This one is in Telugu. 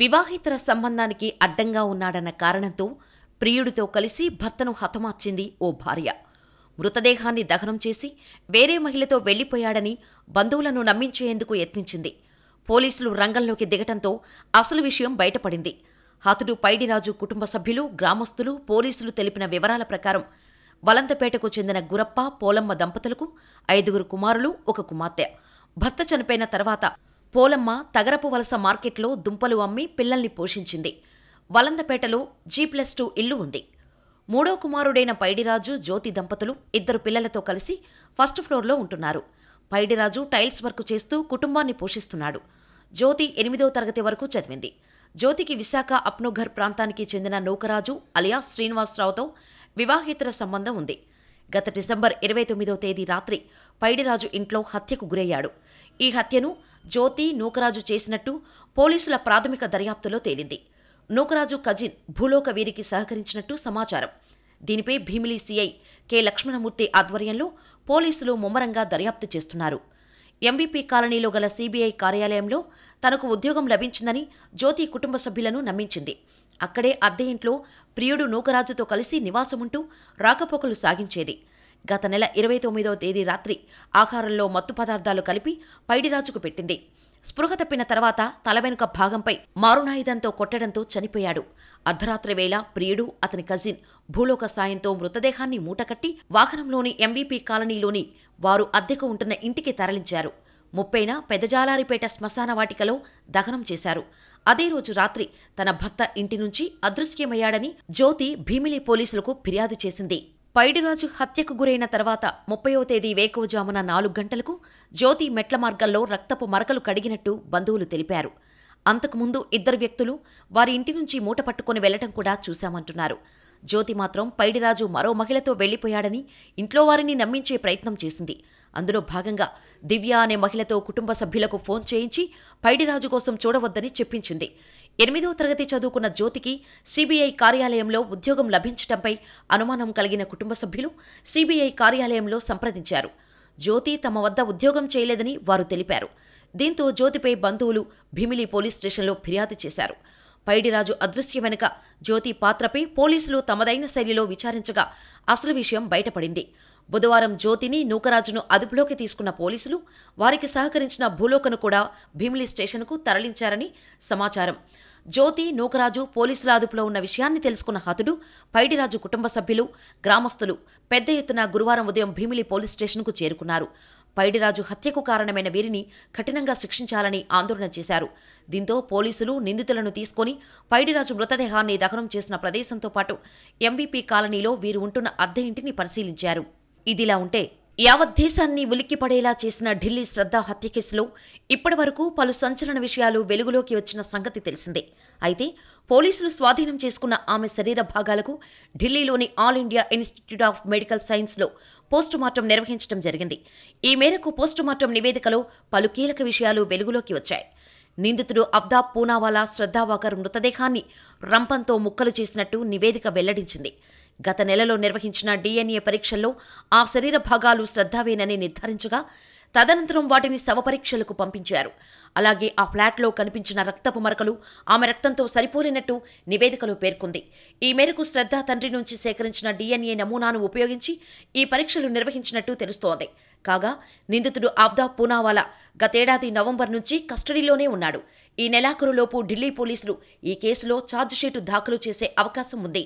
వివాహితర సంబంధానికి అడ్డంగా ఉన్నాడన్న కారణంతో ప్రియుడితో కలిసి భర్తను హతమార్చింది ఓ భార్య మృతదేహాన్ని దహనం చేసి వేరే మహిళతో వెళ్లిపోయాడని బంధువులను నమ్మించేందుకు యత్నించింది పోలీసులు రంగంలోకి దిగటంతో అసలు విషయం బయటపడింది హతుడు పైడిరాజు కుటుంబ సభ్యులు గ్రామస్తులు పోలీసులు తెలిపిన వివరాల ప్రకారం వలంతపేటకు చెందిన గురప్ప పోలమ్మ దంపతులకు ఐదుగురు కుమారులు ఒక కుమార్తె భర్త చనిపోయిన తర్వాత పోలమ్మ తగరపు వలస మార్కెట్లో దుంపలు అమ్మి పిల్లల్ని పోషించింది వలందపేటలో జీ ప్లస్ టూ ఇల్లు ఉంది మూడో కుమారుడైన పైడిరాజు జ్యోతి దంపతులు ఇద్దరు పిల్లలతో కలిసి ఫస్ట్ ఫ్లోర్లో ఉంటున్నారు పైడిరాజు టైల్స్ వర్క్ చేస్తూ కుటుంబాన్ని పోషిస్తున్నాడు జ్యోతి ఎనిమిదో తరగతి వరకు చదివింది జ్యోతికి విశాఖ అప్నోఘర్ ప్రాంతానికి చెందిన నూకరాజు అలియా శ్రీనివాసరావుతో వివాహేతర సంబంధం ఉంది గత డిసెంబర్ ఇరవై తొమ్మిదో తేదీ రాత్రి పైడిరాజు ఇంట్లో హత్యకు గురయ్యాడు ఈ హత్యను జ్యోతి నూకరాజు చేసినట్టు పోలీసుల ప్రాథమిక దర్యాప్తులో తేలింది నూకరాజు కజిన్ భూలోక వీరికి సహకరించినట్టు సమాచారం దీనిపై భీమిలి సీఐ కె లక్ష్మణమూర్తి ఆధ్వర్యంలో పోలీసులు ముమ్మరంగా దర్యాప్తు చేస్తున్నారు ఎంబీపీ కాలనీలో గల సీబీఐ కార్యాలయంలో తనకు ఉద్యోగం లభించిందని జ్యోతి కుటుంబ సభ్యులను నమ్మించింది అక్కడే అద్దె ఇంట్లో ప్రియుడు నూకరాజుతో కలిసి నివాసముంటూ రాకపోకలు సాగించేది గత నెల ఇరవై తొమ్మిదో తేదీ రాత్రి ఆహారంలో మత్తు పదార్థాలు కలిపి పైడిరాజుకు పెట్టింది స్పృహ తప్పిన తర్వాత తల వెనుక భాగంపై మారునాయుధంతో కొట్టడంతో చనిపోయాడు అర్ధరాత్రి వేళ ప్రియుడు అతని కజిన్ భూలోక సాయంతో మృతదేహాన్ని మూటకట్టి వాహనంలోని ఎంవీపీ కాలనీలోని వారు అద్దెకు ఉంటున్న ఇంటికి తరలించారు ముప్పైన పెదజాలారిపేట శ్మశాన వాటికలో దహనం చేశారు అదే రోజు రాత్రి తన భర్త ఇంటి నుంచి అదృశ్యమయ్యాడని జ్యోతి భీమిలి పోలీసులకు ఫిర్యాదు చేసింది పైడిరాజు హత్యకు గురైన తర్వాత ముప్పయో తేదీ వేకువజామున నాలుగు గంటలకు జ్యోతి మెట్ల మార్గంలో రక్తపు మరకలు కడిగినట్టు బంధువులు తెలిపారు అంతకుముందు ఇద్దరు వ్యక్తులు వారి ఇంటి నుంచి మూట పట్టుకుని వెళ్లటం కూడా చూశామంటున్నారు జ్యోతి మాత్రం పైడిరాజు మరో మహిళతో వెళ్లిపోయాడని ఇంట్లో వారిని నమ్మించే ప్రయత్నం చేసింది అందులో భాగంగా దివ్య అనే మహిళతో కుటుంబ సభ్యులకు ఫోన్ చేయించి పైడిరాజు కోసం చూడవద్దని చెప్పించింది ఎనిమిదో తరగతి చదువుకున్న జ్యోతికి సిబిఐ కార్యాలయంలో ఉద్యోగం లభించటంపై అనుమానం కలిగిన కుటుంబ సభ్యులు సిబిఐ కార్యాలయంలో సంప్రదించారు జ్యోతి తమ వద్ద ఉద్యోగం చేయలేదని వారు తెలిపారు దీంతో జ్యోతిపై బంధువులు భీమిలి పోలీస్ స్టేషన్లో ఫిర్యాదు చేశారు పైడిరాజు అదృశ్య వెనుక జ్యోతి పాత్రపై పోలీసులు తమదైన శైలిలో విచారించగా అసలు విషయం బయటపడింది బుధవారం జ్యోతిని నూకరాజును అదుపులోకి తీసుకున్న పోలీసులు వారికి సహకరించిన భూలోకను కూడా భీమిలి స్టేషన్కు తరలించారని సమాచారం జ్యోతి నూకరాజు పోలీసుల అదుపులో ఉన్న విషయాన్ని తెలుసుకున్న హతుడు పైడిరాజు కుటుంబ సభ్యులు గ్రామస్తులు పెద్ద ఎత్తున గురువారం ఉదయం భీమిలి పోలీస్ స్టేషన్కు చేరుకున్నారు పైడిరాజు హత్యకు కారణమైన వీరిని కఠినంగా శిక్షించాలని ఆందోళన చేశారు దీంతో పోలీసులు నిందితులను తీసుకుని పైడిరాజు మృతదేహాన్ని దహనం చేసిన ప్రదేశంతో పాటు ఎంవీపీ కాలనీలో వీరు ఉంటున్న అద్దె ఇంటిని పరిశీలించారు ఇదిలా ఉంటే యావత్ దేశాన్ని ఉలిక్కిపడేలా చేసిన ఢిల్లీ శ్రద్ధ హత్య కేసులో ఇప్పటి వరకు పలు సంచలన విషయాలు వెలుగులోకి వచ్చిన సంగతి తెలిసిందే అయితే పోలీసులు స్వాధీనం చేసుకున్న ఆమె శరీర భాగాలకు ఢిల్లీలోని all India institute of medical సైన్స్లో పోస్టుమార్టం నిర్వహించడం జరిగింది ఈ మేరకు పోస్టుమార్టం నివేదికలో పలు కీలక విషయాలు వెలుగులోకి వచ్చాయి నిందితుడు అబ్దాబ్ పూనావాలా శ్రద్ధావాకర్ మృతదేహాన్ని రంపంతో ముక్కలు చేసినట్టు నివేదిక వెల్లడించింది గత నెలలో నిర్వహించిన డిఎన్ఏ పరీక్షల్లో ఆ శరీర భాగాలు శ్రద్ధావేనని నిర్ధారించగా తదనంతరం వాటిని శవపరీక్షలకు పంపించారు అలాగే ఆ ఫ్లాట్లో కనిపించిన రక్తపు మరకలు ఆమె రక్తంతో సరిపోలినట్టు నివేదికలో పేర్కొంది ఈ మేరకు శ్రద్ధ తండ్రి నుంచి సేకరించిన డిఎన్ఏ నమూనాను ఉపయోగించి ఈ పరీక్షలు నిర్వహించినట్టు తెలుస్తోంది కాగా నిందితుడు ఆబ్దా పూనావాలా గతేడాది నవంబర్ నుంచి కస్టడీలోనే ఉన్నాడు ఈ నెలాఖరులోపు ఢిల్లీ పోలీసులు ఈ కేసులో ఛార్జ్షీటు దాఖలు చేసే అవకాశం ఉంది